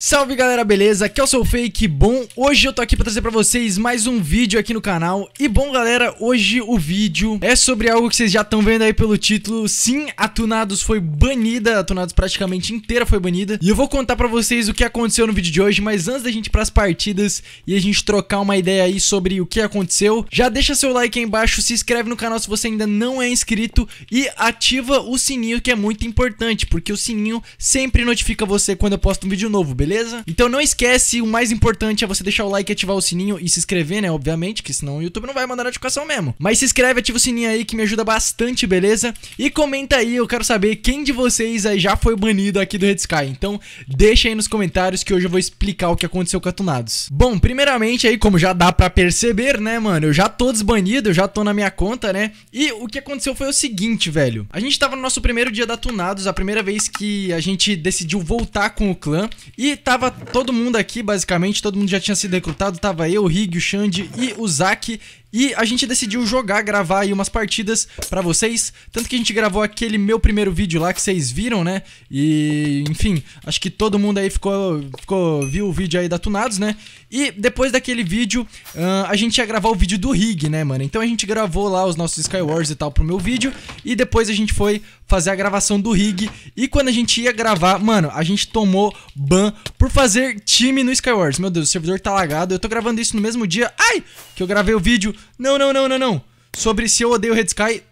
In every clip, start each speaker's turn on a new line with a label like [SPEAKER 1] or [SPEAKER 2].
[SPEAKER 1] Salve galera, beleza? Aqui é o Seu Fake, bom? Hoje eu tô aqui pra trazer pra vocês mais um vídeo aqui no canal E bom galera, hoje o vídeo é sobre algo que vocês já estão vendo aí pelo título Sim, a Tunados foi banida, a Tunados praticamente inteira foi banida E eu vou contar pra vocês o que aconteceu no vídeo de hoje Mas antes da gente ir pras partidas e a gente trocar uma ideia aí sobre o que aconteceu Já deixa seu like aí embaixo, se inscreve no canal se você ainda não é inscrito E ativa o sininho que é muito importante, porque o sininho sempre notifica você quando eu posto um vídeo novo, beleza? beleza? Então não esquece, o mais importante é você deixar o like, ativar o sininho e se inscrever, né? Obviamente, que senão o YouTube não vai mandar notificação mesmo. Mas se inscreve, ativa o sininho aí que me ajuda bastante, beleza? E comenta aí, eu quero saber quem de vocês aí já foi banido aqui do Red Sky. Então deixa aí nos comentários que hoje eu vou explicar o que aconteceu com a Tunados. Bom, primeiramente aí, como já dá pra perceber, né, mano? Eu já tô desbanido, eu já tô na minha conta, né? E o que aconteceu foi o seguinte, velho. A gente tava no nosso primeiro dia da Tunados, a primeira vez que a gente decidiu voltar com o clã. E tava todo mundo aqui, basicamente, todo mundo já tinha sido recrutado, tava eu, o Rig, o Xande e o Zack. E a gente decidiu jogar, gravar aí umas partidas para vocês. Tanto que a gente gravou aquele meu primeiro vídeo lá que vocês viram, né? E, enfim, acho que todo mundo aí ficou, ficou viu o vídeo aí da Tunados, né? E depois daquele vídeo, uh, a gente ia gravar o vídeo do Rig, né, mano? Então a gente gravou lá os nossos Skywars e tal pro meu vídeo. E depois a gente foi fazer a gravação do Rig. E quando a gente ia gravar, mano, a gente tomou ban por fazer time no Skywars. Meu Deus, o servidor tá lagado. Eu tô gravando isso no mesmo dia. Ai! Que eu gravei o vídeo. Não, não, não, não, não. Sobre se eu odeio Red Sky,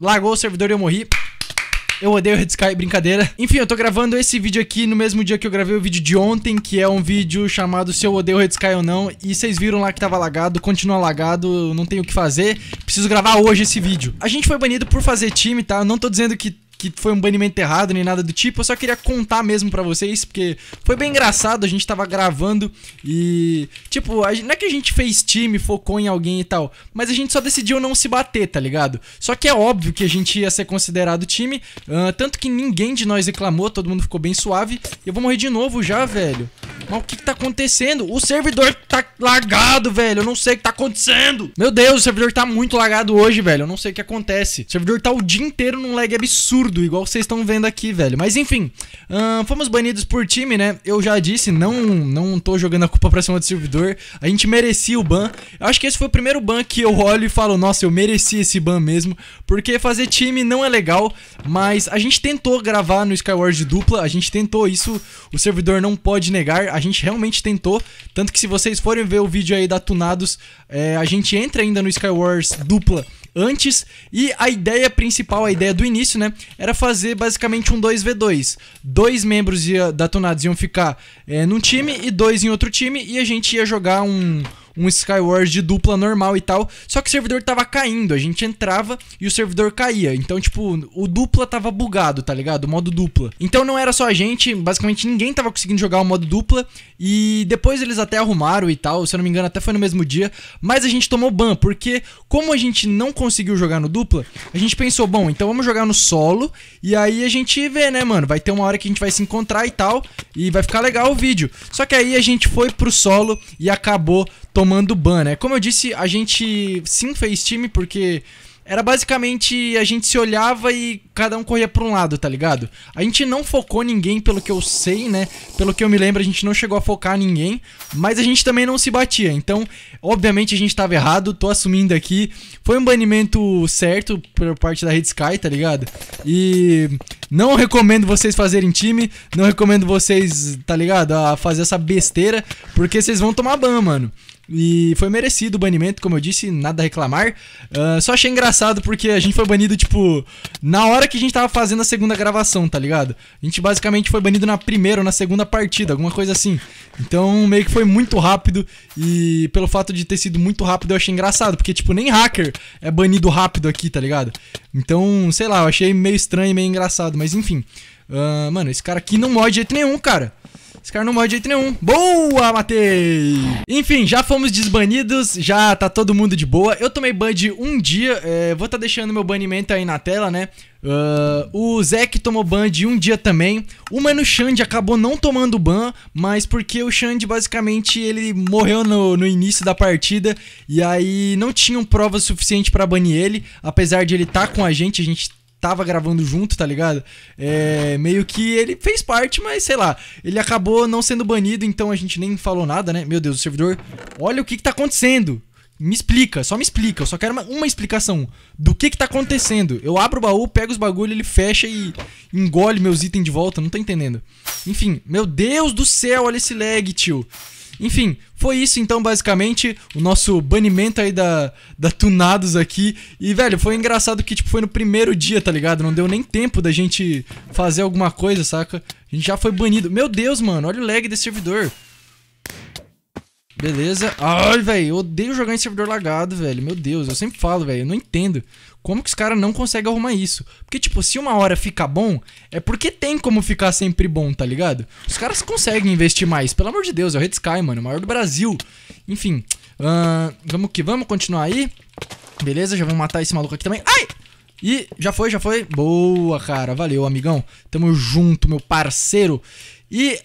[SPEAKER 1] lagou o servidor e eu morri. Eu odeio Red Sky, brincadeira. Enfim, eu tô gravando esse vídeo aqui no mesmo dia que eu gravei o vídeo de ontem, que é um vídeo chamado Se Eu Odeio Red Sky ou Não. E vocês viram lá que tava lagado, continua lagado, não tem o que fazer. Preciso gravar hoje esse vídeo. A gente foi banido por fazer time, tá? Eu não tô dizendo que que foi um banimento errado nem nada do tipo. Eu só queria contar mesmo para vocês, porque foi bem engraçado. A gente tava gravando e, tipo, a, não é que a gente fez time, focou em alguém e tal, mas a gente só decidiu não se bater, tá ligado? Só que é óbvio que a gente ia ser considerado time, uh, tanto que ninguém de nós reclamou, todo mundo ficou bem suave. Eu vou morrer de novo já, velho. Mas o que, que tá acontecendo? O servidor tá largado, velho. Eu não sei o que tá acontecendo. Meu Deus, o servidor tá muito lagado hoje, velho. Eu não sei o que acontece. O servidor tá o dia inteiro num lag absurdo absurdo, igual vocês estão vendo aqui, velho. Mas enfim, fomos banidos por time, né? Eu já disse, não, não tô jogando a culpa pra cima do servidor. A gente merecia o ban. Eu acho que esse foi o primeiro ban que eu olho e falo, nossa, eu mereci esse ban mesmo. Porque fazer time não é legal, mas a gente tentou gravar no Skyward dupla, a gente tentou isso, o servidor não pode negar, a gente realmente tentou. Tanto que se vocês forem ver o vídeo aí da Tunados, é, a gente entra ainda no Skywars dupla antes. E a ideia principal, a ideia do início, né? Era fazer basicamente um 2v2. Dois membros ia, da Tonados iam ficar é, num time e dois em outro time. E a gente ia jogar um um Skyward de dupla normal e tal. Só que o servidor tava caindo. A gente entrava e o servidor caía. Então, tipo, o dupla tava bugado, tá ligado? O modo dupla. Então não era só a gente, basicamente ninguém tava conseguindo jogar o modo dupla. E depois eles até arrumaram e tal, se eu não me engano, até foi no mesmo dia. Mas a gente tomou ban, porque como a gente não conseguiu jogar no dupla, a gente pensou, bom, então vamos jogar no solo. E aí a gente vê, né, mano? Vai ter uma hora que a gente vai se encontrar e tal. E vai ficar legal o vídeo. Só que aí a gente foi pro solo e acabou tomando ban, né? Como eu disse, a gente sim fez time porque era basicamente a gente se olhava e cada um corria para um lado, tá ligado? A gente não focou ninguém, pelo que eu sei, né? Pelo que eu me lembro, a gente não chegou a focar ninguém, mas a gente também não se batia. Então, obviamente a gente estava errado, tô assumindo aqui. Foi um banimento certo por parte da Red Sky, tá ligado? E não recomendo vocês fazerem time, não recomendo vocês, tá ligado? A fazer essa besteira, porque vocês vão tomar ban, mano. E foi merecido o banimento, como eu disse, nada a reclamar. Uh, só achei engraçado porque a gente foi banido, tipo, na hora que a gente tava fazendo a segunda gravação, tá ligado? A gente basicamente foi banido na primeira ou na segunda partida, alguma coisa assim. Então meio que foi muito rápido e pelo fato de ter sido muito rápido eu achei engraçado, porque, tipo, nem hacker é banido rápido aqui, tá ligado? Então, sei lá, eu achei meio estranho e meio engraçado, mas enfim. Uh, mano, esse cara aqui não morde de jeito nenhum, cara. Esse cara não morre de jeito nenhum. Boa, matei! Enfim, já fomos desbanidos, já tá todo mundo de boa. Eu tomei ban de um dia, é, vou tá deixando meu banimento aí na tela, né? Uh, o Zek tomou ban de um dia também. O Mano Xande acabou não tomando ban, mas porque o Xande basicamente ele morreu no, no início da partida e aí não tinham prova suficiente para banir ele, apesar de ele estar tá com a gente, a gente tava gravando junto, tá ligado? É, meio que ele fez parte, mas sei lá. Ele acabou não sendo banido, então a gente nem falou nada, né? Meu Deus, o servidor. Olha o que que tá acontecendo. Me explica, só me explica. Eu só quero uma, uma explicação do que que tá acontecendo. Eu abro o baú, pego os bagulho, ele fecha e engole meus itens de volta. Não tô entendendo. Enfim, meu Deus do céu, olha esse lag, tio. Enfim, foi isso então, basicamente, o nosso banimento aí da, da Tunados aqui. E, velho, foi engraçado que, tipo, foi no primeiro dia, tá ligado? Não deu nem tempo da gente fazer alguma coisa, saca? A gente já foi banido. Meu Deus, mano, olha o lag desse servidor. Beleza. Ai, velho, eu odeio jogar em servidor lagado, velho. Meu Deus, eu sempre falo, velho, eu não entendo como que os caras não conseguem arrumar isso. Porque, tipo, se uma hora fica bom, é porque tem como ficar sempre bom, tá ligado? Os caras conseguem investir mais. Pelo amor de Deus, é o Red Sky, mano, o maior do Brasil. Enfim, uh, vamos que vamos, continuar aí. Beleza, já vamos matar esse maluco aqui também. Ai! E já foi, já foi. Boa, cara. Valeu, amigão. Tamo junto, meu parceiro. E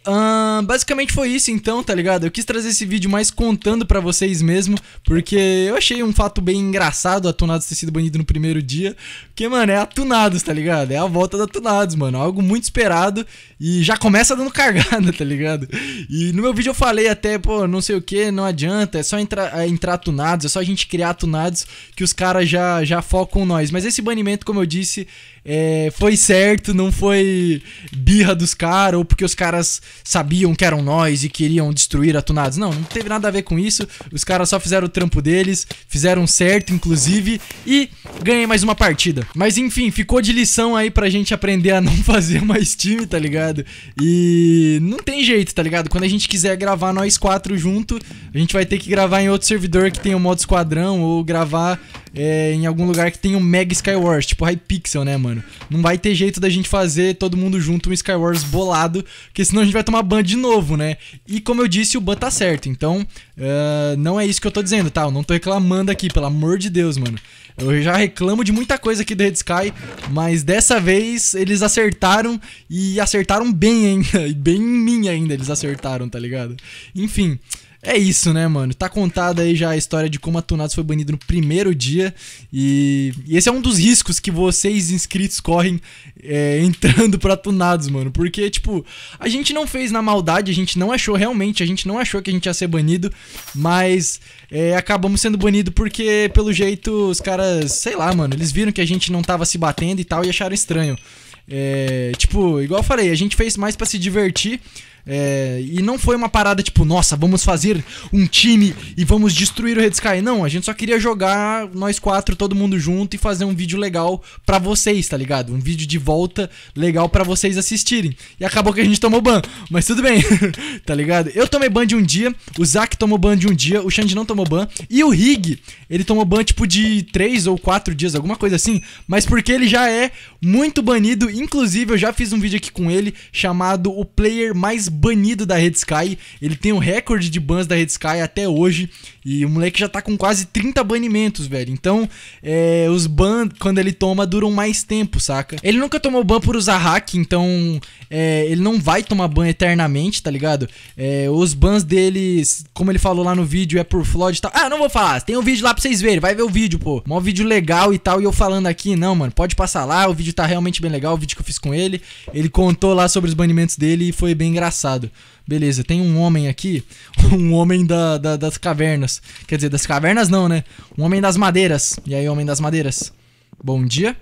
[SPEAKER 1] basicamente foi isso então, tá ligado? Eu quis trazer esse vídeo mais contando para vocês mesmo, porque eu achei um fato bem engraçado Atunados ter sido banido no primeiro dia. Porque, mano, é Atunados, tá ligado? É a volta da Atunados, mano. Algo muito esperado e já começa dando cargada, tá ligado? E no meu vídeo eu falei até, pô, não sei o que, não adianta, é só entrar, é entrar Atunados, é só a gente criar Atunados que os caras já, já focam nós. Mas esse banimento, como eu disse, é, foi certo, não foi birra dos caras, ou porque os caras sabiam que eram nós e queriam destruir a Tunados. Não, não teve nada a ver com isso. Os caras só fizeram o trampo deles, fizeram certo, inclusive, e ganhei mais uma partida. Mas enfim, ficou de lição aí pra gente aprender a não fazer mais time, tá ligado? E não tem jeito, tá ligado? Quando a gente quiser gravar nós quatro junto, a gente vai ter que gravar em outro servidor que tem o modo esquadrão, ou gravar é, em algum lugar que tem um Mega Skywars, tipo Hypixel, né, mano? Não vai ter jeito da gente fazer todo mundo junto um Skywars bolado, porque senão a gente vai tomar ban de novo, né? E como eu disse, o ban tá certo, então uh, não é isso que eu tô dizendo, tá? Eu não tô reclamando aqui, pelo amor de Deus, mano. Eu já reclamo de muita coisa aqui do Red Sky, mas dessa vez eles acertaram e acertaram bem ainda, bem em mim ainda eles acertaram, tá ligado? Enfim, é isso, né, mano? Tá contada aí já a história de como a Tunados foi banido no primeiro dia. E, e esse é um dos riscos que vocês inscritos correm é, entrando pra Tunados, mano. Porque, tipo, a gente não fez na maldade, a gente não achou realmente, a gente não achou que a gente ia ser banido, mas é, acabamos sendo banido porque, pelo jeito, os caras, sei lá, mano, eles viram que a gente não tava se batendo e tal e acharam estranho. É, tipo, igual eu falei, a gente fez mais para se divertir. É, e não foi uma parada tipo, nossa, vamos fazer um time e vamos destruir o Red Sky. Não, a gente só queria jogar nós quatro, todo mundo junto e fazer um vídeo legal para vocês, tá ligado? Um vídeo de volta legal para vocês assistirem. E acabou que a gente tomou ban, mas tudo bem, tá ligado? Eu tomei ban de um dia, o Zack tomou ban de um dia, o Xande não tomou ban e o Rig, ele tomou ban tipo de três ou quatro dias, alguma coisa assim, mas porque ele já é muito banido. Inclusive, eu já fiz um vídeo aqui com ele chamado O Player Mais banido da Red Sky. Ele tem um recorde de bans da Red Sky até hoje. E o moleque já tá com quase 30 banimentos, velho. Então, é, os bans, quando ele toma, duram mais tempo, saca? Ele nunca tomou ban por usar hack, então é, ele não vai tomar ban eternamente, tá ligado? É, os bans dele, como ele falou lá no vídeo, é por flood e tal. Ah, não vou falar. Tem um vídeo lá pra vocês verem. Vai ver o vídeo, pô. Mó vídeo legal e tal. E eu falando aqui, não, mano. Pode passar lá. O vídeo tá realmente bem legal. O vídeo que eu fiz com ele. Ele contou lá sobre os banimentos dele e foi bem engraçado. Beleza, tem um homem aqui, um homem da, da, das cavernas. Quer dizer, das cavernas não, né? Um homem das madeiras. E aí, homem das madeiras? Bom dia.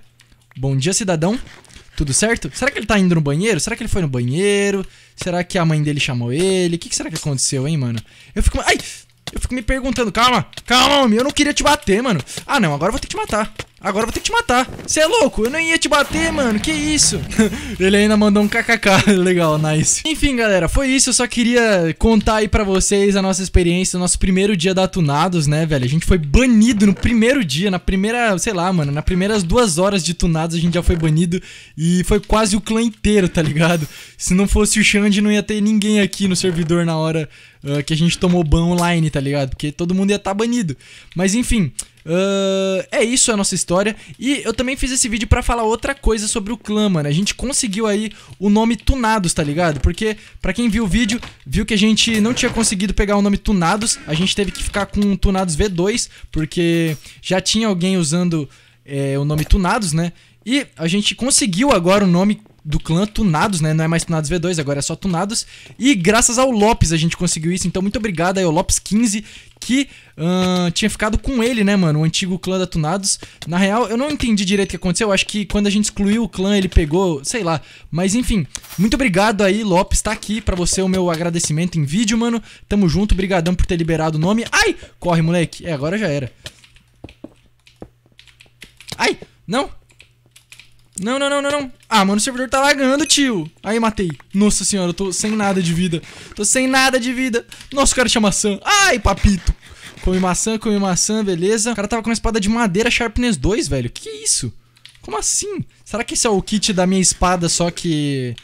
[SPEAKER 1] Bom dia, cidadão. Tudo certo? Será que ele tá indo no banheiro? Será que ele foi no banheiro? Será que a mãe dele chamou ele? O que, que será que aconteceu, hein, mano? Eu fico. Ai! Eu fico me perguntando, calma, calma, homem, eu não queria te bater, mano. Ah, não, agora eu vou ter que te matar. Agora eu vou ter que te matar. Você é louco? Eu não ia te bater, mano. Que isso? Ele ainda mandou um kkk. Legal, nice. Enfim, galera, foi isso. Eu só queria contar aí pra vocês a nossa experiência, o nosso primeiro dia da Tunados, né, velho? A gente foi banido no primeiro dia, na primeira, sei lá, mano, nas primeiras duas horas de Tunados a gente já foi banido e foi quase o clã inteiro, tá ligado? Se não fosse o Xande, não ia ter ninguém aqui no servidor na hora uh, que a gente tomou ban online, tá ligado? Porque todo mundo ia estar tá banido. Mas enfim, Uh, é isso a nossa história. E eu também fiz esse vídeo para falar outra coisa sobre o clã, mano. A gente conseguiu aí o nome Tunados, tá ligado? Porque, para quem viu o vídeo, viu que a gente não tinha conseguido pegar o nome Tunados. A gente teve que ficar com Tunados V2, porque já tinha alguém usando é, o nome Tunados, né? E a gente conseguiu agora o nome do clã Tunados, né? Não é mais Tunados V2, agora é só Tunados. E graças ao Lopes a gente conseguiu isso. Então, muito obrigado aí ao Lopes15, que uh, tinha ficado com ele, né, mano? O antigo clã da Tunados. Na real, eu não entendi direito o que aconteceu. Eu acho que quando a gente excluiu o clã, ele pegou, sei lá. Mas enfim, muito obrigado aí, Lopes. Tá aqui para você o meu agradecimento em vídeo, mano. Tamo junto, brigadão por ter liberado o nome. Ai! Corre, moleque. É, agora já era. Ai! Não! Não, não, não, não, não. Ah, mano, o servidor tá lagando, tio. Aí, matei. Nossa senhora, eu tô sem nada de vida. Tô sem nada de vida. Nossa, o cara tinha maçã. Ai, papito. Come maçã, come maçã, beleza. O cara tava com uma espada de madeira Sharpness 2, velho. Que isso? Como assim? Será que esse é o kit da minha espada, só que...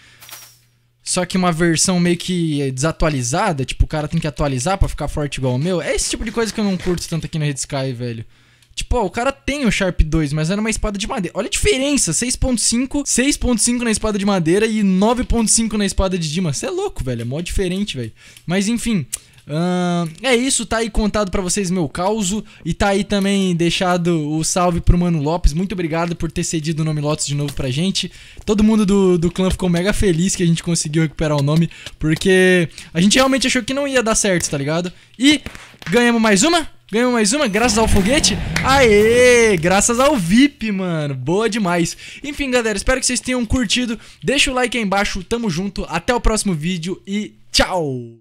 [SPEAKER 1] Só que uma versão meio que desatualizada? Tipo, o cara tem que atualizar pra ficar forte igual o meu? É esse tipo de coisa que eu não curto tanto aqui na Red Sky, velho. Tipo, ó, o cara tem o Sharp 2, mas era é uma espada de madeira. Olha a diferença, 6.5, 6.5 na espada de madeira e 9.5 na espada de Dima. Você é louco, velho, é mó diferente, velho. Mas enfim... Uh, é isso, tá aí contado para vocês meu caos. e tá aí também deixado o salve pro Mano Lopes. Muito obrigado por ter cedido o nome Lotus de novo pra gente. Todo mundo do, do clã ficou mega feliz que a gente conseguiu recuperar o nome, porque a gente realmente achou que não ia dar certo, tá ligado? E ganhamos mais uma Ganhou mais uma graças ao foguete? Aê! Graças ao VIP, mano. Boa demais. Enfim, galera, espero que vocês tenham curtido. Deixa o like aí embaixo. Tamo junto. Até o próximo vídeo e tchau!